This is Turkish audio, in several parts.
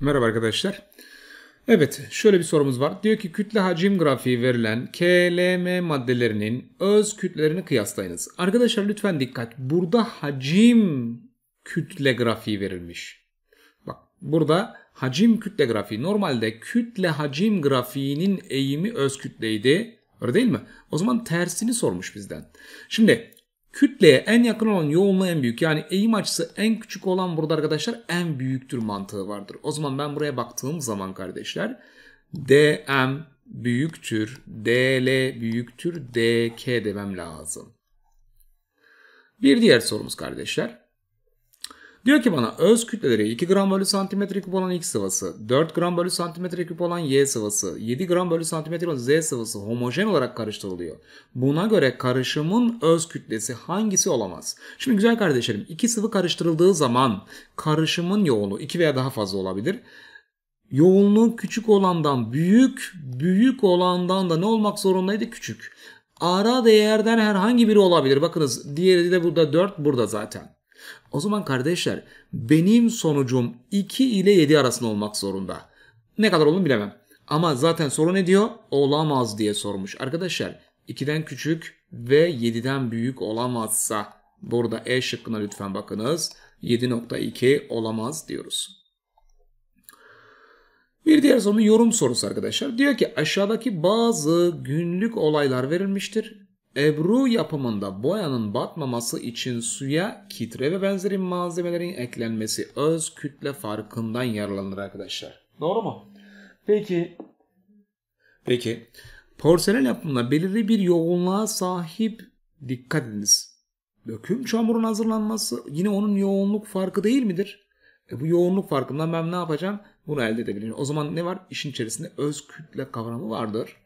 Merhaba arkadaşlar. Evet şöyle bir sorumuz var. Diyor ki kütle hacim grafiği verilen KLM maddelerinin öz kütlelerini kıyaslayınız. Arkadaşlar lütfen dikkat. Burada hacim kütle grafiği verilmiş. Bak burada hacim kütle grafiği. Normalde kütle hacim grafiğinin eğimi öz kütleydi. Öyle değil mi? O zaman tersini sormuş bizden. Şimdi Kütleye en yakın olan yoğunluğu en büyük. Yani eğim açısı en küçük olan burada arkadaşlar en büyüktür mantığı vardır. O zaman ben buraya baktığım zaman kardeşler DM büyüktür, DL büyüktür, DK demem lazım. Bir diğer sorumuz kardeşler. Diyor ki bana öz kütleleri 2 gram bölü santimetre küp olan x sıvası, 4 gram bölü santimetre küp olan y sıvası, 7 gram bölü santimetre olan z sıvası homojen olarak karıştırılıyor. Buna göre karışımın öz kütlesi hangisi olamaz? Şimdi güzel kardeşlerim iki sıvı karıştırıldığı zaman karışımın yoğunluğu 2 veya daha fazla olabilir. Yoğunluğu küçük olandan büyük, büyük olandan da ne olmak zorundaydı? Küçük. Ara değerden herhangi biri olabilir. Bakınız diğeri de burada 4 burada zaten. O zaman kardeşler benim sonucum 2 ile 7 arasında olmak zorunda. Ne kadar olduğunu bilemem. Ama zaten soru ne diyor? Olamaz diye sormuş. Arkadaşlar 2'den küçük ve 7'den büyük olamazsa burada E şıkkına lütfen bakınız. 7.2 olamaz diyoruz. Bir diğer sorunu yorum sorusu arkadaşlar. Diyor ki aşağıdaki bazı günlük olaylar verilmiştir. Ebru yapımında boyanın batmaması için suya kitre ve benzeri malzemelerin eklenmesi öz kütle farkından yararlanır arkadaşlar. Doğru mu? Peki. Peki. Porselen yapımında belirli bir yoğunluğa sahip dikkat ediniz. Döküm çamurun hazırlanması yine onun yoğunluk farkı değil midir? E bu yoğunluk farkından ben ne yapacağım? Bunu elde edebilirim. O zaman ne var? İşin içerisinde öz kütle kavramı vardır.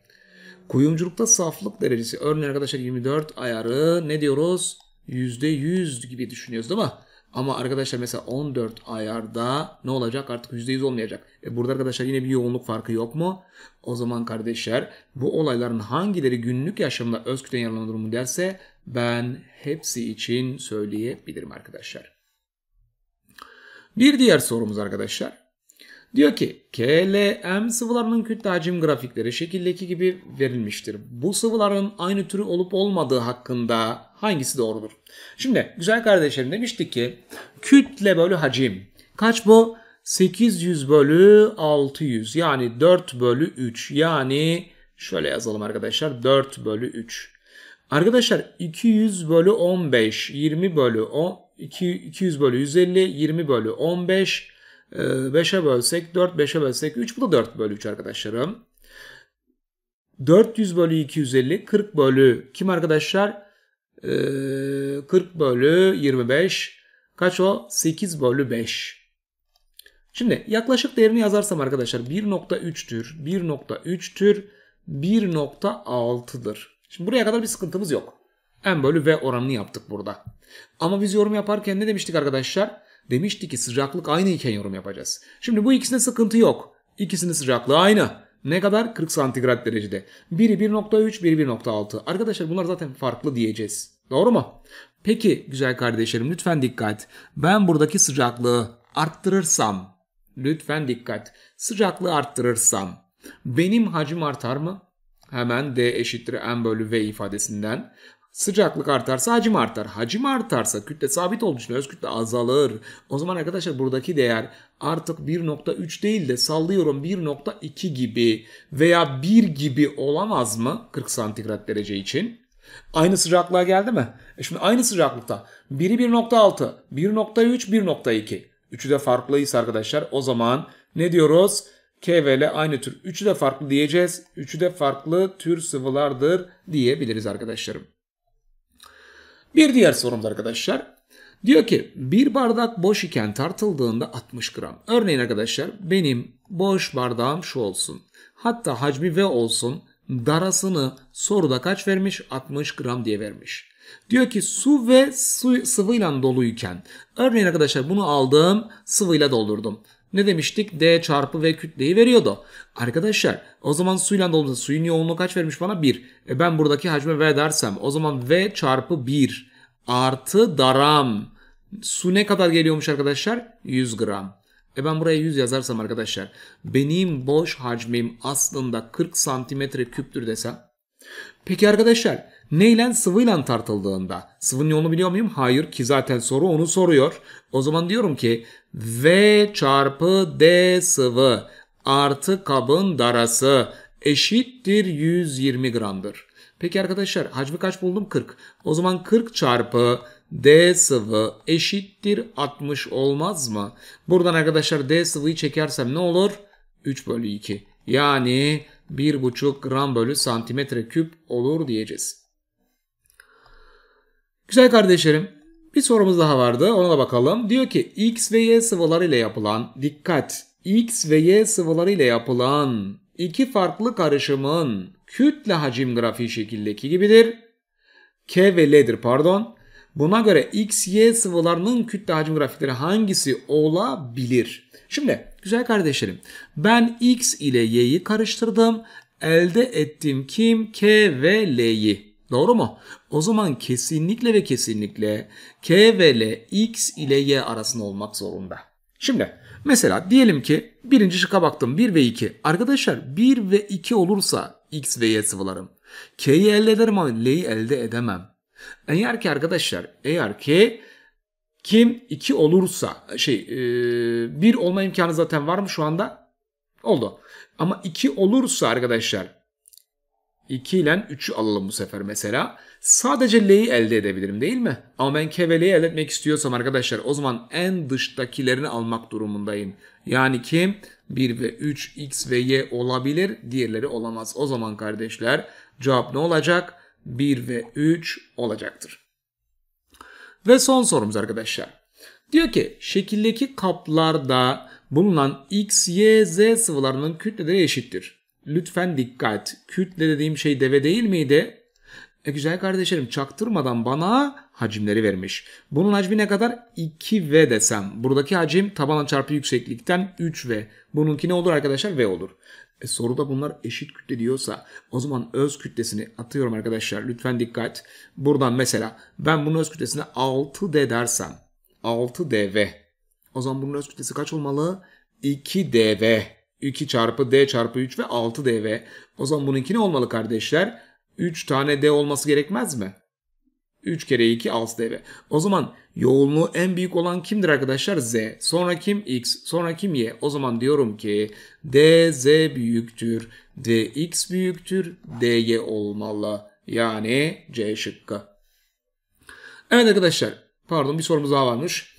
Kuyumculukta saflık derecesi örneğin arkadaşlar 24 ayarı ne diyoruz? %100 gibi düşünüyoruz değil mi? Ama arkadaşlar mesela 14 ayarda ne olacak? Artık %100 olmayacak. E burada arkadaşlar yine bir yoğunluk farkı yok mu? O zaman kardeşler bu olayların hangileri günlük yaşamda öz kütle yararlanma durumu derse ben hepsi için söyleyebilirim arkadaşlar. Bir diğer sorumuz arkadaşlar. Diyor ki KLM sıvılarının kütle hacim grafikleri şekildeki gibi verilmiştir. Bu sıvıların aynı türü olup olmadığı hakkında hangisi doğrudur? Şimdi güzel kardeşlerim demiştik ki kütle bölü hacim. Kaç bu? 800 bölü 600 yani 4 bölü 3 yani şöyle yazalım arkadaşlar 4 bölü 3. Arkadaşlar 200 bölü 15 20 bölü 10, 200 bölü 150 20 bölü 15 5'e ee, bölsek 4, 5'e bölsek 3. Bu da 4 bölü 3 arkadaşlarım. 400 bölü 250, 40 bölü kim arkadaşlar? 40 ee, bölü 25. Kaç o? 8 bölü 5. Şimdi yaklaşık değerini yazarsam arkadaşlar 1.3'tür, 1.3'tür, 1.6'dır. Şimdi buraya kadar bir sıkıntımız yok. M bölü V oranını yaptık burada. Ama biz yorum yaparken ne demiştik arkadaşlar? Demişti ki sıcaklık aynı iken yorum yapacağız. Şimdi bu ikisinde sıkıntı yok. İkisinin sıcaklığı aynı. Ne kadar? 40 santigrat derecede. Biri 1.3, biri 1.6. Arkadaşlar bunlar zaten farklı diyeceğiz. Doğru mu? Peki güzel kardeşlerim lütfen dikkat. Ben buradaki sıcaklığı arttırırsam, lütfen dikkat. Sıcaklığı arttırırsam benim hacim artar mı? Hemen D eşittir M bölü V ifadesinden. Sıcaklık artarsa hacim artar. Hacim artarsa kütle sabit olduğu için öz kütle azalır. O zaman arkadaşlar buradaki değer artık 1.3 değil de sallıyorum 1.2 gibi veya 1 gibi olamaz mı 40 santigrat derece için? Aynı sıcaklığa geldi mi? E şimdi aynı sıcaklıkta biri 1.6, 1.3, 1.2. Üçü de farklıyız arkadaşlar o zaman ne diyoruz? KV ile aynı tür. Üçü de farklı diyeceğiz. Üçü de farklı tür sıvılardır diyebiliriz arkadaşlarım. Bir diğer sorumuz arkadaşlar. Diyor ki bir bardak boş iken tartıldığında 60 gram. Örneğin arkadaşlar benim boş bardağım şu olsun. Hatta hacmi V olsun darasını soruda kaç vermiş? 60 gram diye vermiş. Diyor ki su ve su sıvıyla doluyken. Örneğin arkadaşlar bunu aldım sıvıyla doldurdum. Ne demiştik? D çarpı V kütleyi veriyordu. Arkadaşlar o zaman suyla dolu suyun yoğunluğu kaç vermiş bana? 1. E ben buradaki hacme V dersem o zaman V çarpı 1 artı daram. Su ne kadar geliyormuş arkadaşlar? 100 gram. E ben buraya 100 yazarsam arkadaşlar benim boş hacmim aslında 40 santimetre küptür desem. Peki arkadaşlar Neylen sıvıyla tartıldığında sıvının yolunu biliyor muyum? Hayır ki zaten soru onu soruyor. O zaman diyorum ki V çarpı D sıvı artı kabın darası eşittir 120 gramdır. Peki arkadaşlar hacmi kaç buldum? 40. O zaman 40 çarpı D sıvı eşittir 60 olmaz mı? Buradan arkadaşlar D sıvıyı çekersem ne olur? 3 bölü 2. Yani 1,5 gram bölü santimetre küp olur diyeceğiz. Güzel kardeşlerim bir sorumuz daha vardı ona da bakalım. Diyor ki x ve y sıvıları ile yapılan dikkat x ve y sıvıları ile yapılan iki farklı karışımın kütle hacim grafiği şekildeki gibidir. K ve L'dir pardon. Buna göre X, Y sıvılarının kütle hacim grafikleri hangisi olabilir? Şimdi güzel kardeşlerim ben X ile Y'yi karıştırdım. Elde ettim kim? K ve L'yi. Doğru mu? O zaman kesinlikle ve kesinlikle k ve l x ile y arasında olmak zorunda. Şimdi mesela diyelim ki birinci şıka baktım 1 ve 2. Arkadaşlar 1 ve 2 olursa x ve y sıvılarım. K'yi elde ederim ama L'yi elde edemem. Eğer ki arkadaşlar eğer ki kim 2 olursa şey 1 e, olma imkanı zaten var mı şu anda? Oldu. Ama 2 olursa arkadaşlar 2 ile 3'ü alalım bu sefer mesela. Sadece L'yi elde edebilirim değil mi? Ama ben K ve L'yi elde etmek istiyorsam arkadaşlar o zaman en dıştakilerini almak durumundayım. Yani kim? 1 ve 3, X ve Y olabilir. Diğerleri olamaz. O zaman kardeşler cevap ne olacak? 1 ve 3 olacaktır. Ve son sorumuz arkadaşlar. Diyor ki şekildeki kaplarda bulunan X, Y, Z sıvılarının kütleleri eşittir lütfen dikkat. Kütle dediğim şey deve değil miydi? E güzel kardeşlerim çaktırmadan bana hacimleri vermiş. Bunun hacmi ne kadar? 2V desem. Buradaki hacim taban çarpı yükseklikten 3V. Bununki ne olur arkadaşlar? V olur. E soruda bunlar eşit kütle diyorsa o zaman öz kütlesini atıyorum arkadaşlar. Lütfen dikkat. Buradan mesela ben bunun öz kütlesine 6D dersem. 6DV. O zaman bunun öz kütlesi kaç olmalı? 2DV. 2 çarpı d çarpı 3 ve 6 dv o zaman bununki ne olmalı kardeşler? 3 tane d olması gerekmez mi? 3 kere 2 6 dv. O zaman yoğunluğu en büyük olan kimdir arkadaşlar? Z. Sonra kim? X. Sonra kim? Y. O zaman diyorum ki dz büyüktür. dx büyüktür. dy olmalı. Yani C şıkkı. Evet arkadaşlar. Pardon bir sorumuz daha varmış.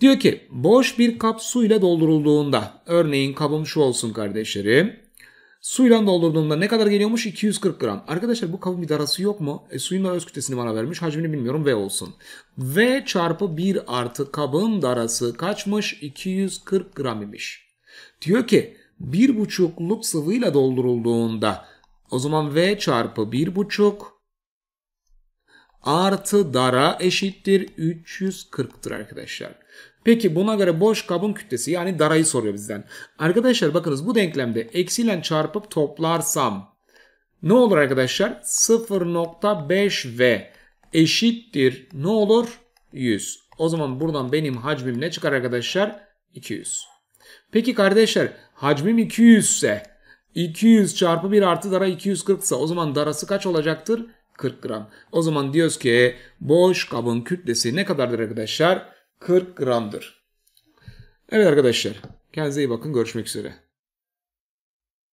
Diyor ki boş bir kap suyla doldurulduğunda örneğin kabım şu olsun kardeşlerim. Suyla doldurduğumda ne kadar geliyormuş? 240 gram. Arkadaşlar bu kabın bir darası yok mu? E, suyun da öz kütlesini bana vermiş. Hacmini bilmiyorum. V olsun. V çarpı 1 artı kabın darası kaçmış? 240 gram imiş. Diyor ki bir 1,5'luk sıvıyla doldurulduğunda o zaman V çarpı bir buçuk artı dara eşittir 340'tır arkadaşlar. Peki buna göre boş kabın kütlesi yani darayı soruyor bizden. Arkadaşlar bakınız bu denklemde eksiyle çarpıp toplarsam ne olur arkadaşlar? 0.5V eşittir ne olur? 100. O zaman buradan benim hacmim ne çıkar arkadaşlar? 200. Peki kardeşler hacmim 200 ise 200 çarpı 1 artı dara 240 ise o zaman darası kaç olacaktır? 40 gram. O zaman diyoruz ki boş kabın kütlesi ne kadardır arkadaşlar? 40 gramdır. Evet arkadaşlar kendinize iyi bakın görüşmek üzere.